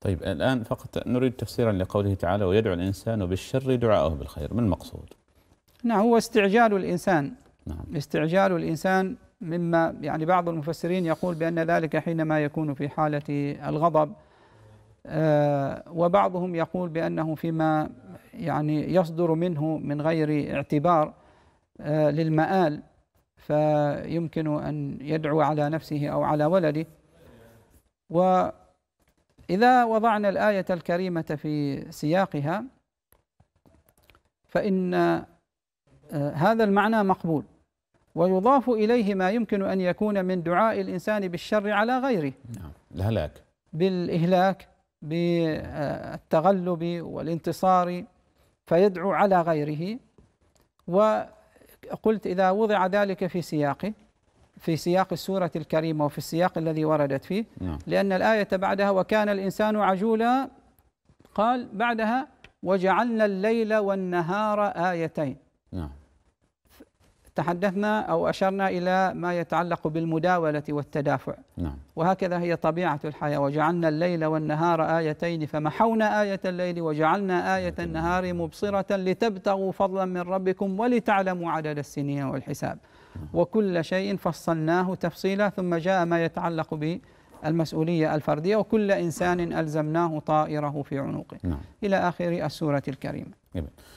طيب الآن فقط نريد تفسيرا لقوله تعالى ويدعو الإنسان بالشر دعاءه بالخير ما المقصود نعم هو استعجال الإنسان نعم. استعجال الإنسان مما يعني بعض المفسرين يقول بأن ذلك حينما يكون في حالة الغضب آه، وبعضهم يقول بأنه فيما يعني يصدر منه من غير اعتبار آه، للمآل فيمكن أن يدعو على نفسه أو على ولده و إذا وضعنا الآية الكريمة في سياقها فإن آه، هذا المعنى مقبول ويضاف إليه ما يمكن أن يكون من دعاء الإنسان بالشر على غيره نعم الهلاك بالإهلاك بالتغلب والانتصار فيدعو على غيره وقلت إذا وضع ذلك في سياقه في سياق السورة الكريمة وفي السياق الذي وردت فيه نعم. لأن الآية بعدها وكان الإنسان عجولا قال بعدها وجعلنا الليل والنهار آيتين نعم. تحدثنا أو أشرنا إلى ما يتعلق بالمداولة والتدافع نعم. وهكذا هي طبيعة الحياة وجعلنا الليل والنهار آيتين فمحونا آية الليل وجعلنا آية, آية النهار مبصرة لتبتغوا فضلا من ربكم ولتعلموا عدد السنين والحساب نعم. وكل شيء فصلناه تفصيلا ثم جاء ما يتعلق بالمسؤولية الفردية وكل إنسان ألزمناه طائره في عنقه نعم. إلى آخر السورة الكريمة